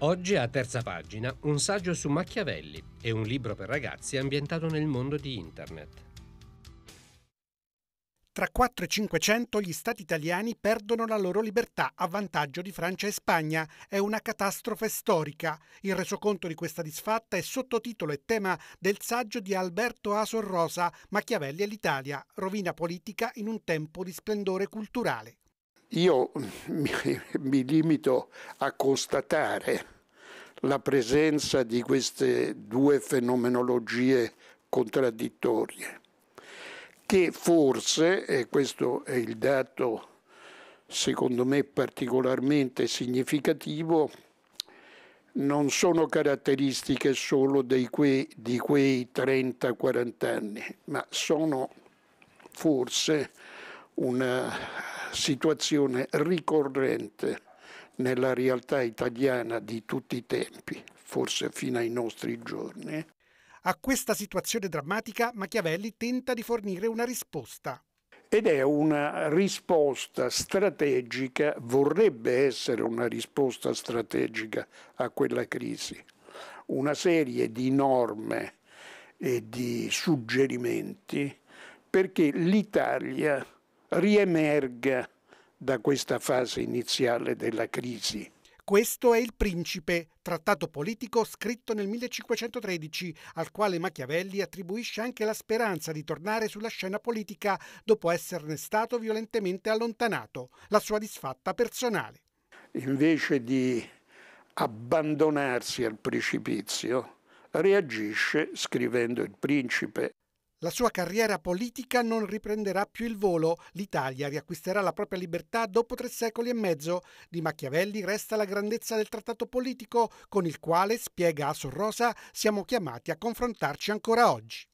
Oggi a terza pagina un saggio su Machiavelli e un libro per ragazzi ambientato nel mondo di Internet. Tra 4 e 500 gli stati italiani perdono la loro libertà a vantaggio di Francia e Spagna. È una catastrofe storica. Il resoconto di questa disfatta è sottotitolo e tema del saggio di Alberto Asor Rosa, Machiavelli e l'Italia, rovina politica in un tempo di splendore culturale. Io mi, mi limito a constatare la presenza di queste due fenomenologie contraddittorie che forse, e questo è il dato secondo me particolarmente significativo, non sono caratteristiche solo di quei, di quei 30-40 anni, ma sono forse una situazione ricorrente nella realtà italiana di tutti i tempi, forse fino ai nostri giorni, a questa situazione drammatica Machiavelli tenta di fornire una risposta. Ed è una risposta strategica, vorrebbe essere una risposta strategica a quella crisi. Una serie di norme e di suggerimenti perché l'Italia riemerga da questa fase iniziale della crisi questo è il Principe, trattato politico scritto nel 1513, al quale Machiavelli attribuisce anche la speranza di tornare sulla scena politica dopo esserne stato violentemente allontanato, la sua disfatta personale. Invece di abbandonarsi al precipizio, reagisce scrivendo il Principe. La sua carriera politica non riprenderà più il volo. L'Italia riacquisterà la propria libertà dopo tre secoli e mezzo. Di Machiavelli resta la grandezza del trattato politico con il quale, spiega a Sorrosa, siamo chiamati a confrontarci ancora oggi.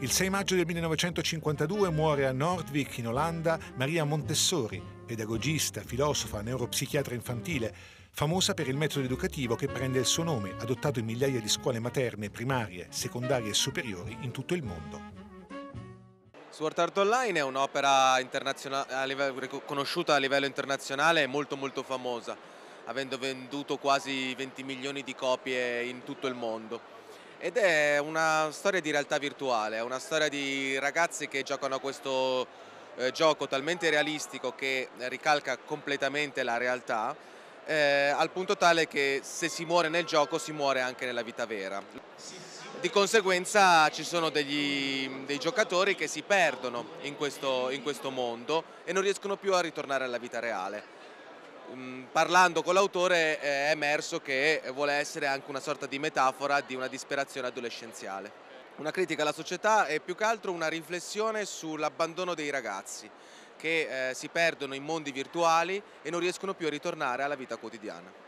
Il 6 maggio del 1952 muore a Nordvik, in Olanda, Maria Montessori, pedagogista, filosofa, neuropsichiatra infantile famosa per il metodo educativo che prende il suo nome, adottato in migliaia di scuole materne, primarie, secondarie e superiori in tutto il mondo. Sword Art Online è un'opera riconosciuta a livello internazionale e molto molto famosa, avendo venduto quasi 20 milioni di copie in tutto il mondo. Ed è una storia di realtà virtuale, è una storia di ragazzi che giocano a questo eh, gioco talmente realistico che ricalca completamente la realtà eh, al punto tale che se si muore nel gioco si muore anche nella vita vera. Di conseguenza ci sono degli, dei giocatori che si perdono in questo, in questo mondo e non riescono più a ritornare alla vita reale mm, parlando con l'autore eh, è emerso che vuole essere anche una sorta di metafora di una disperazione adolescenziale. Una critica alla società è più che altro una riflessione sull'abbandono dei ragazzi che eh, si perdono in mondi virtuali e non riescono più a ritornare alla vita quotidiana.